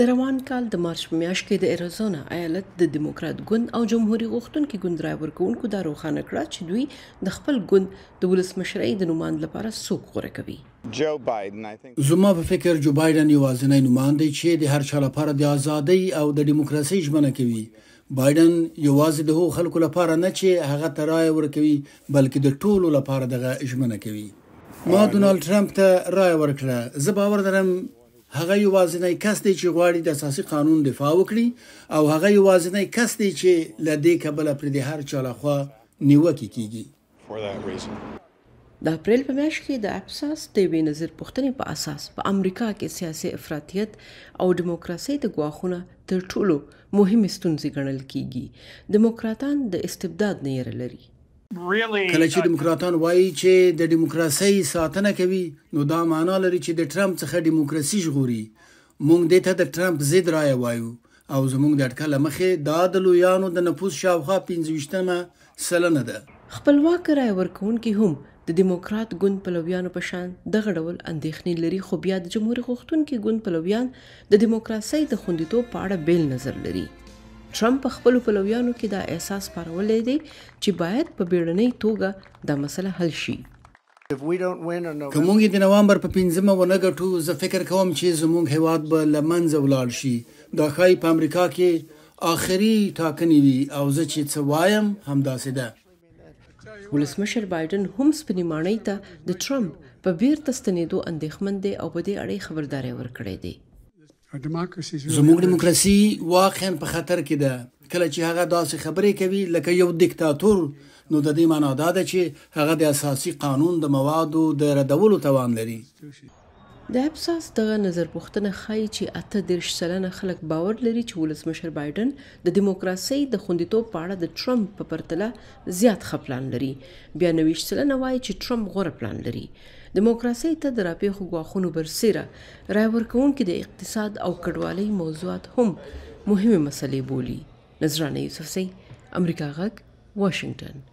د روان کال د مارچ په میاشت کې د ایریزونا ایالت د دیموکرات ګوند او جمهوریت غوښتونکو ګوند رای ورکوونکو دا روښانه کړه چې دوی د خپل ګوند د ولسمشرۍ د نوماند لپاره څوک غوړه کوي زما په فکر جو بایدن یو ځینې نوماند چې د هر چا لپاره د ازادۍ او د دیموکراسي ژمنه کوي بایدن یوازې د هغو خلکو لپاره نه چې هغه ترای ورکوي بلکې د ټولو لپاره دغه ژمنه کوي ما دونالد ترامپ ته رای ورکړه زه باور لرم هغه یوازینی کس دی چې غواړي د اساسي قانون دفاع وکړي او هغه یوازینی کس دی چې لدې کبل پر د هر چا لخوا نیوکه کیږي د اپریل په میاشت کې د اپساس د وی نظر پښتنې په اساس په امریکا کې سیاسي افراطیت او دیموکراسي د غواخونه تر ټولو مهم ستونزې ګڼل کیږي دیموکراتان د استبداد نه لري کله چې دیموکراتان وایي چې د دیموکراسۍ ساتنه کوي نو دا معنا لري چې د ټرمپ څخه دیموکراسي ژغوري مونږ دې ته د ټرمپ ضد رائے وایو او زمونږ د اټکل مخې دا د لویانو د نفوس شاوخوا 15مه سلنه ده خپلواک رائے ورکونکي هم د دیموکرات ګوند پلویانو په شان دغه ډول اندېښنې لري خو بیا د جمهور غوښتونکو ګوند پلویان د دیموکراسۍ د خوندیتوب په اړه بیل نظر لري ټرمپ په خپلو پلویانو کې دا احساس پارولې دی چې باید په بیړنۍ توګه دا مسله حل شي که موږ د نوامبر په 15مه ونه ګټو زه فکر کوم چې زموږ هیواد به لمنځه ولاړ شي دا خای په امریکا کې آخري ټاکنې وي او زه چې څه وایم همداسې ده ولسمشر بایدن هم سپنیمانۍ ته د ټرمپ په بیرته ستنېدو اندېښمن دی او په دې اړه خبرداري ورکړې ده زموږ دیموکراسي واقعا په خطر کې ده کله چې هغه داسې خبرې کوي لکه یو دیکتاتور نو د دې معنی دا ده چې هغه د اساسي قانون د موادو د ردولو توان لري د اپساس دغه نظر پوښتنه ښایي چې اته دیرش سلنه خلک باور لري چې ولسمشر بایدن د دیموکراسۍ د خوندیتوب په اړه د ټرمپ په پرتله زیات ښه پلان لري بیا نویش سلنه وایي چې ټرمپ غوره پلان لري دیموکراسۍ ته د راپیښو غواخونو برسیره رای ورکوونکي د اقتصاد او کډوالۍ موضوعات هم مهمه مسلې بولي نظرانه یوسف سي امریکا غک واشنگټن